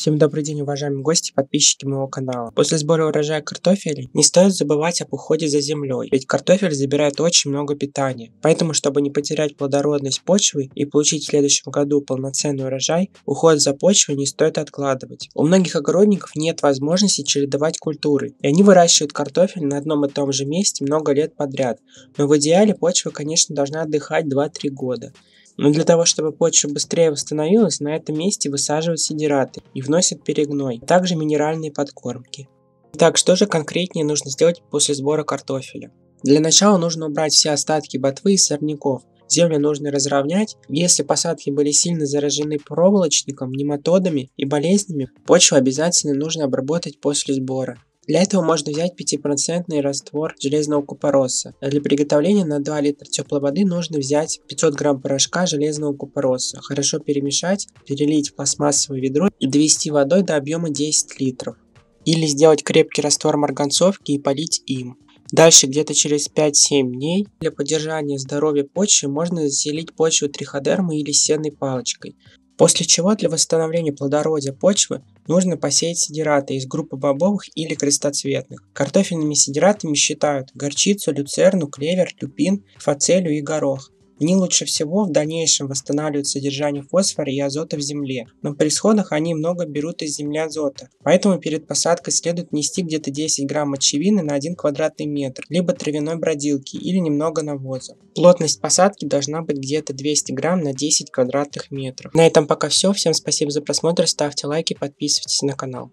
Всем добрый день, уважаемые гости и подписчики моего канала. После сбора урожая картофеля не стоит забывать об уходе за землей, ведь картофель забирает очень много питания. Поэтому, чтобы не потерять плодородность почвы и получить в следующем году полноценный урожай, уход за почвой не стоит откладывать. У многих огородников нет возможности чередовать культуры, и они выращивают картофель на одном и том же месте много лет подряд. Но в идеале почва, конечно, должна отдыхать 2-3 года но для того, чтобы почва быстрее восстановилась, на этом месте высаживают сидираты и вносят перегной, а также минеральные подкормки. Итак, что же конкретнее нужно сделать после сбора картофеля? Для начала нужно убрать все остатки ботвы и сорняков, землю нужно разровнять. Если посадки были сильно заражены проволочником, нематодами и болезнями, почву обязательно нужно обработать после сбора. Для этого можно взять 5% раствор железного купороса. Для приготовления на 2 литра теплой воды нужно взять 500 грамм порошка железного купороса, хорошо перемешать, перелить в пластмассовое ведро и довести водой до объема 10 литров. Или сделать крепкий раствор марганцовки и полить им. Дальше где-то через 5-7 дней для поддержания здоровья почвы можно заселить почву триходермой или сенной палочкой после чего для восстановления плодородия почвы нужно посеять сидираты из группы бобовых или крестоцветных. Картофельными сидиратами считают горчицу, люцерну, клевер, люпин, фацелию и горох. Они лучше всего в дальнейшем восстанавливают содержание фосфора и азота в земле, но при сходах они много берут из земли азота, поэтому перед посадкой следует нести где-то 10 грамм мочевины на 1 квадратный метр, либо травяной бродилки или немного навоза. Плотность посадки должна быть где-то 200 грамм на 10 квадратных метров. На этом пока все, всем спасибо за просмотр, ставьте лайки, подписывайтесь на канал.